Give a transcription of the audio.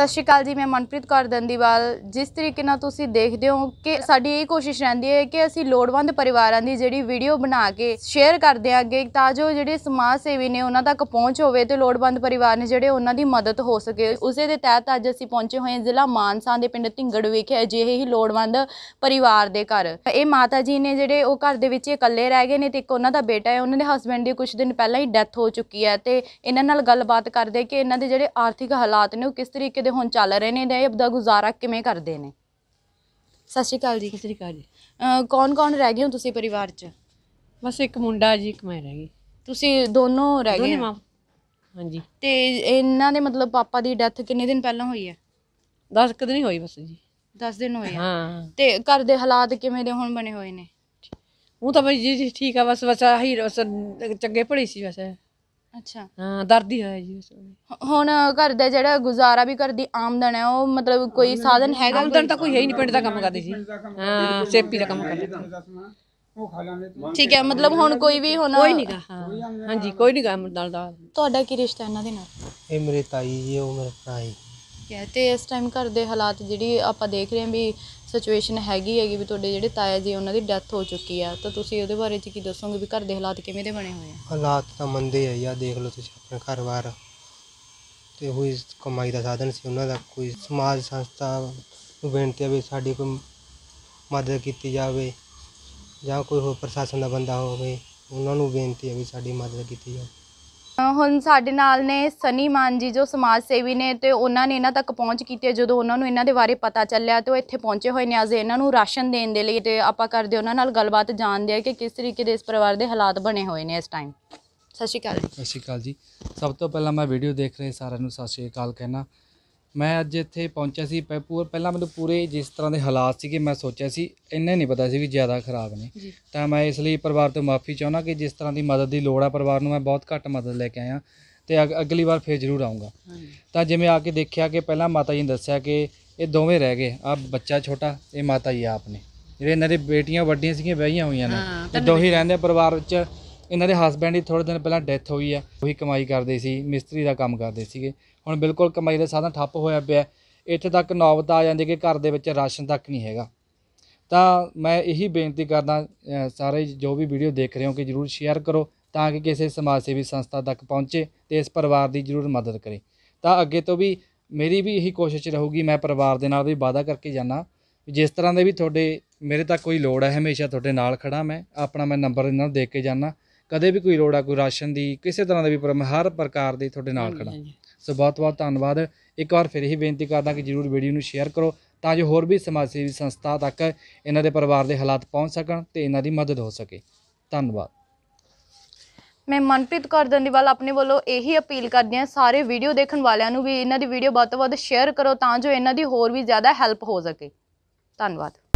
ਸਤਿ ਸ਼੍ਰੀ ਅਕਾਲ ਜੀ ਮੈਂ ਮਨਪ੍ਰੀਤ ਕੌਰ ਦੰਦੀਵਾਲ ਜਿਸ ਤਰੀਕੇ ਨਾਲ ਤੁਸੀਂ ਦੇਖਦੇ ਹੋ ਕਿ ਸਾਡੀ ਇਹ ਕੋਸ਼ਿਸ਼ ਰਹਿੰਦੀ ਹੈ ਕਿ ਅਸੀਂ ਲੋੜਵੰਦ ਪਰਿਵਾਰਾਂ ਦੀ ਜਿਹੜੀ ਵੀਡੀਓ ਬਣਾ ਕੇ ਸ਼ੇਅਰ ਕਰਦੇ ਹਾਂ ਅੱਗੇ ਤਾਂ ਜੋ ਜਿਹੜੇ ਸਮਾਜ ਸੇਵੀ ਨੇ ਉਹਨਾਂ ਤੱਕ ਪਹੁੰਚ ਹੋਵੇ ਤੇ ਲੋੜਵੰਦ ਪਰਿਵਾਰ ਨੇ ਜਿਹੜੇ ਉਹਨਾਂ ਦੀ ਮਦਦ ਹੋ ਸਕੇ ਉਸੇ ਦੇ ਤਹਿਤ ਅੱਜ ਅਸੀਂ ਪਹੁੰਚੇ ਹੋਏ ਹਾਂ ਜ਼ਿਲ੍ਹਾ ਮਾਨਸਾ ਦੇ ਪਿੰਡ ਢਿੰਗੜ ਵਿਖੇ ਅਜਿਹੇ ਹੀ ਲੋੜਵੰਦ ਪਰਿਵਾਰ ਦੇ ਘਰ ਇਹ ਮਾਤਾ ਜੀ ਨੇ ਜਿਹੜੇ ਉਹ ਘਰ ਦੇ ਵਿੱਚ ਇਕੱਲੇ ਰਹਿ ਗਏ ਨੇ ਤੇ ਇੱਕ ਉਹਨਾਂ ਦਾ ਬੇਟਾ ਹੈ ਉਹਨਾਂ ਦੇ ਹਸਬੰਡ ਦੀ ਕੁਝ ਦਿਨ ਪਹਿਲਾਂ ਹੀ ਡੈਥ ਹੋ ਚੁੱਕੀ ਹੈ ਤੇ ਇਹਨਾਂ ਨਾਲ ਗੱਲਬਾਤ ਕਰਦੇ ਕਿ ਇਹਨਾਂ ਦੇ ਜਿਹੜੇ ਆਰਥਿਕ ਹਾਲਾਤ ਨੇ ਉਹ ਕਿਸ ਤਰੀਕੇ ਦੇ ਜਿਹੜੇ ਹੁਣ ਚੱਲ ਰਹੇ ਨੇ ਇਹ ਆਪਦਾ ਗੁਜ਼ਾਰਾ ਕਿਵੇਂ ਕਰਦੇ ਨੇ ਸਤਿ ਸ਼੍ਰੀ ਅਕਾਲ ਜੀ ਸਤਿ ਸ਼੍ਰੀ ਅਕਾਲ ਜੀ ਕੌਣ ਕੌਣ ਰਹਿ ਗਏ ਹੋ ਤੁਸੀਂ ਪਰਿਵਾਰ 'ਚ ਬਸ ਇੱਕ ਮੁੰਡਾ ਜੀ ਇੱਕ ਮੈਂ ਰਹਿ ਗਈ ਤੁਸੀਂ ਦੋਨੋਂ ਰਹਿ ਗਏ ਦੋਨੇ ਮਾਂ ਹਾਂਜੀ ਤੇ ਇਹਨਾਂ ਦੇ ਮਤਲਬ ਪਾਪਾ ਦੀ ਡੈਥ ਕਿੰਨੇ ਦਿਨ ਪਹਿਲਾਂ ਹੋਈ ਹੈ 10 ਕਦ ਨਹੀਂ ਹੋਈ ਬਸ ਜੀ 10 ਦਿਨ ਹੋਏ ਆ ਹਾਂ ਤੇ ਘਰ ਦੇ ਹਾਲਾਤ ਕਿਵੇਂ ਦੇ ਹੁਣ ਬਣੇ ਹੋਏ ਨੇ ਉਹ ਤਾਂ ਬਈ ਜੀ ਠੀਕ ਆ ਬਸ ਬਸ ਹੀ ਬਸ ਚੰਗੇ ਭਲੇ ਸੀ ਬਸ ਅੱਛਾ ਹਾਂ ਦਰਦੀ ਹੈ ਜੀ ਉਸ ਵੇਲੇ। ਹੁਣ ਘਰ ਦਾ ਜਿਹੜਾ ਗੁਜ਼ਾਰਾ ਵੀ ਕਰਦੀ ਆਮਦਨ ਹੈ ਉਹ ਮਤਲਬ ਕੋਈ ਸਾਧਨ ਹੈਗਾ ਆਮਦਨ ਤਾਂ ਕੋਈ ਹੈ ਨਹੀਂ ਪਿੰਡ ਦਾ ਕੰਮ ਕਰਦੀ ਸੀ ਹਾਂ ਸੇਪੀ ਦਾ ਕੰਮ ਕਰਦੇ ਠੀਕ ਹੈ ਮਤਲਬ ਹੁਣ ਕੋਈ ਵੀ ਹੁਣ ਕੋਈ ਨਹੀਂਗਾ ਹਾਂ ਹਾਂਜੀ ਕੋਈ ਨਹੀਂਗਾ ਨਾਲ ਦਾ ਤੁਹਾਡਾ ਕੀ ਰਿਸ਼ਤਾ ਇਹਨਾਂ ਦੇ ਨਾਲ ਇਹ ਮੇਰੇ ਤਾਈ ਜੀ ਉਹ ਮੇਰੇ ਭਰਾ ਠੀਕ ਹੈ ਤੇ ਇਸ ਟਾਈਮ ਘਰ ਦੇ ਹਾਲਾਤ ਜਿਹੜੀ ਆਪਾਂ ਦੇਖ ਰਹੇ ਹਾਂ ਵੀ ਸਿਚੁਏਸ਼ਨ ਹੈਗੀ ਹੈਗੀ ਵੀ ਤੁਹਾਡੇ ਜਿਹੜੇ ਤਾਇਆ ਜੀ ਉਹਨਾਂ ਦੀ ਡੈਥ ਹੋ ਚੁੱਕੀ ਆ ਤਾਂ ਤੁਸੀਂ ਉਹਦੇ ਬਾਰੇ ਚ ਕੀ ਦੱਸੋਗੇ ਵੀ ਘਰ ਦੇ ਹਾਲਾਤ ਕਿਵੇਂ ਦੇ ਬਣੇ ਹੋਏ ਆ ਹਾਲਾਤ ਤਾਂ ਮੰਦੇ ਆ ਯਾ ਦੇਖ ਲਓ ਤੁਸੀਂ ਆਪਣਾ ਘਰਵਾਰ ਤੇ ਹੋਈ ਕਮਾਈ ਦਾ ਸਾਧਨ ਸੀ ਉਹਨਾਂ ਦਾ ਕੋਈ ਸਮਾਜ ਸੰਸਥਾ ਨੂੰ ਬੇਨਤੀ ਆ ਵੀ ਸਾਡੀ ਕੋਈ ਮਦਦ ਕੀਤੀ ਜਾਵੇ ਜਾਂ ਕੋਈ ਹੋਰ ਪ੍ਰਸ਼ਾਸਨ ਦਾ ਬੰਦਾ ਹੋਵੇ ਉਹਨਾਂ ਨੂੰ ਬੇਨਤੀ ਆ ਵੀ ਸਾਡੀ ਮਦਦ ਕੀਤੀ ਜਾਵੇ ਹੁਣ ਸਾਡੇ ਨਾਲ ਨੇ ਸਨੀ ਮਾਨ ਜੀ ਜੋ ਸਮਾਜ ਸੇਵੀ ਨੇ ਤੇ ਉਹਨਾਂ ਨੇ ਇਹਨਾਂ ਤੱਕ ਪਹੁੰਚ ਕੀਤੀ ਜਦੋਂ ਉਹਨਾਂ ਨੂੰ ਇਹਨਾਂ ਦੇ ਬਾਰੇ ਪਤਾ ਚੱਲਿਆ ਤੇ ਉਹ ਇੱਥੇ ਪਹੁੰਚੇ ਹੋਏ ਨੇ ਅੱਜ ਇਹਨਾਂ ਨੂੰ ਰਾਸ਼ਨ ਦੇਣ ਦੇ ਲਈ ਤੇ ਆਪਾਂ ਕਰਦੇ ਉਹਨਾਂ ਨਾਲ ਗੱਲਬਾਤ ਜਾਣਦੇ ਆ ਕਿ ਕਿਸ ਤਰੀਕੇ ਦੇ ਇਸ ਪਰਿਵਾਰ ਦੇ ਹਾਲਾਤ ਬਣੇ ਹੋਏ ਨੇ ਇਸ ਟਾਈਮ ਸਤਿ ਸ਼੍ਰੀ ਅਕਾਲ ਸਤਿ ਸ਼੍ਰੀ ਅਕਾਲ ਜੀ ਸਭ ਤੋਂ ਪਹਿਲਾਂ ਮੈਂ ਵੀਡੀਓ ਦੇਖ ਰਹੇ ਸਾਰਿਆਂ ਨੂੰ ਸਤਿ ਸ਼੍ਰੀ ਅਕਾਲ ਕਹਿਣਾ ਮੈਂ ਅੱਜ ਇੱਥੇ ਪਹੁੰਚਿਆ ਸੀ ਪੈਪੂਰ ਪਹਿਲਾਂ ਮੈਨੂੰ ਪੂਰੇ ਜਿਸ ਤਰ੍ਹਾਂ ਦੇ ਹਾਲਾਤ ਸੀਗੇ ਮੈਂ ਸੋਚਿਆ ਸੀ ਇੰਨੇ ਨਹੀਂ ਪਤਾ ਸੀ ਵੀ ਜ਼ਿਆਦਾ ਖਰਾਬ ਨੇ ਤਾਂ ਮੈਂ ਇਸ ਲਈ ਪਰਿਵਾਰ ਤੋਂ ਮਾਫੀ ਚਾਹੁੰਦਾ ਕਿ ਜਿਸ ਤਰ੍ਹਾਂ ਦੀ ਮਦਦ ਦੀ ਲੋੜ ਆ ਪਰਿਵਾਰ ਨੂੰ ਮੈਂ ਬਹੁਤ ਘੱਟ ਮਦਦ ਲੈ ਕੇ ਆਇਆ ਤੇ ਅਗਲੀ ਵਾਰ ਫੇਰ ਜ਼ਰੂਰ ਆਉਂਗਾ ਤਾਂ ਜਿਵੇਂ ਆ ਕੇ ਦੇਖਿਆ ਕਿ ਪਹਿਲਾਂ ਮਾਤਾ ਜੀ ਨੇ ਦੱਸਿਆ ਕਿ ਇਹ ਦੋਵੇਂ ਰਹਿ ਗਏ ਆ ਬੱਚਾ ਛੋਟਾ ਇਹ ਮਾਤਾ ਜੀ ਆਪ ਨੇ ਜਿਹੜੇ ਇਹਨਾਂ ਦੇ ਬੇਟੀਆਂ ਵੱਡੀਆਂ ਸੀਗੀਆਂ ਵਿਆਹੀਆਂ ਹੋਈਆਂ ਨੇ ਤੇ ਦੋਹੀ ਰਹਿੰਦੇ ਆ ਪਰਿਵਾਰ ਵਿੱਚ ਇਹਨਾਂ ਦੇ ਹਸਬੰਡ ਦੀ ਥੋੜੇ ਦਿਨ ਪਹਿਲਾਂ ਡੈਥ ਹੋਈ ਆ ਉਹੀ ਕਮਾਈ ਕਰਦੇ ਸੀ ਮਿਸਤਰੀ ਦਾ ਕੰਮ ਕਰਦੇ ਸੀਗੇ ਹੁਣ ਬਿਲਕੁਲ ਕਮਾਈ ਦਾ ਸਾਧਨ ਠੱਪ ਹੋਇਆ ਪਿਆ ਇੱਥੇ ਤੱਕ ਨੌਬਤ ਆ ਜਾਂਦੀ ਕਿ ਘਰ ਦੇ ਵਿੱਚ ਰਾਸ਼ਨ ਤੱਕ ਨਹੀਂ ਹੈਗਾ ਤਾਂ ਮੈਂ ਇਹੀ ਬੇਨਤੀ ਕਰਦਾ ਸਾਰੇ ਜੋ ਵੀ ਵੀਡੀਓ ਦੇਖ ਰਹੇ ਹੋ ਕਿ ਜਰੂਰ ਸ਼ੇਅਰ ਕਰੋ ਤਾਂ ਕਿ ਕਿਸੇ ਸਮਾਜ ਸੇਵੀ ਸੰਸਥਾ ਤੱਕ ਪਹੁੰਚੇ ਤੇ ਇਸ ਪਰਿਵਾਰ ਦੀ ਜਰੂਰ ਮਦਦ ਕਰੇ ਤਾਂ ਅੱਗੇ ਤੋਂ ਵੀ ਮੇਰੀ ਵੀ ਇਹੀ ਕੋਸ਼ਿਸ਼ ਰਹੂਗੀ ਮੈਂ ਪਰਿਵਾਰ ਦੇ ਨਾਲ ਵੀ ਵਾਅਦਾ ਕਰਕੇ ਜਾਣਾ ਜਿਸ ਤਰ੍ਹਾਂ ਦੇ ਵੀ ਤੁਹਾਡੇ ਮੇਰੇ ਤੱਕ ਕੋਈ ਲੋੜ ਹੈ ਹਮੇਸ਼ਾ ਤੁਹਾਡੇ ਨਾਲ ਖੜਾ ਮੈਂ ਆਪਣਾ ਮੈਂ ਨੰਬਰ ਇਹਨਾਂ ਨੂੰ ਦੇ ਕੇ ਜਾਣਾ ਕਦੇ ਵੀ ਕੋਈ ਲੋੜ ਆ ਕੋਈ ਰਾਸ਼ਨ ਦੀ ਕਿਸੇ ਤਰ੍ਹਾਂ ਦਾ ਵੀ ਪਰ ਹਰ ਪ੍ਰਕਾਰ ਦੀ ਤੁਹਾਡੇ ਨਾਲ ਖੜਾ ਸੋ ਬਹੁਤ ਬਹੁਤ ਧੰਨਵਾਦ ਇੱਕ ਵਾਰ ਫਿਰ ਹੀ ਬੇਨਤੀ ਕਰਦਾ ਕਿ ਜਰੂਰ ਵੀਡੀਓ ਨੂੰ ਸ਼ੇਅਰ ਕਰੋ ਤਾਂ ਜੋ ਹੋਰ ਵੀ ਸਮਾਜ ਸੇਵੀ ਸੰਸਥਾ ਤੱਕ ਇਹਨਾਂ ਦੇ ਪਰਿਵਾਰ ਦੇ ਹਾਲਾਤ ਪਹੁੰਚ ਸਕਣ ਤੇ ਇਹਨਾਂ ਦੀ ਮਦਦ ਹੋ ਸਕੇ ਧੰਨਵਾਦ ਮੈਂ ਮਨਪ੍ਰੀਤ ਕੌਰ ਦੰਦੀਵਾਲ ਆਪਣੇ ਵੱਲੋਂ ਇਹੀ ਅਪੀਲ ਕਰਦੀ ਹਾਂ ਸਾਰੇ ਵੀਡੀਓ ਦੇਖਣ ਵਾਲਿਆਂ ਨੂੰ ਵੀ ਇਹਨਾਂ ਦੀ ਵੀਡੀਓ ਬਹੁਤ ਬਹੁਤ ਵੱਧ ਸ਼ੇਅਰ ਕਰੋ ਤਾਂ ਜੋ ਇਹਨਾਂ ਦੀ ਹੋਰ ਵੀ ਜ਼ਿਆਦਾ ਹੈਲਪ ਹੋ ਸਕੇ ਧੰਨਵਾਦ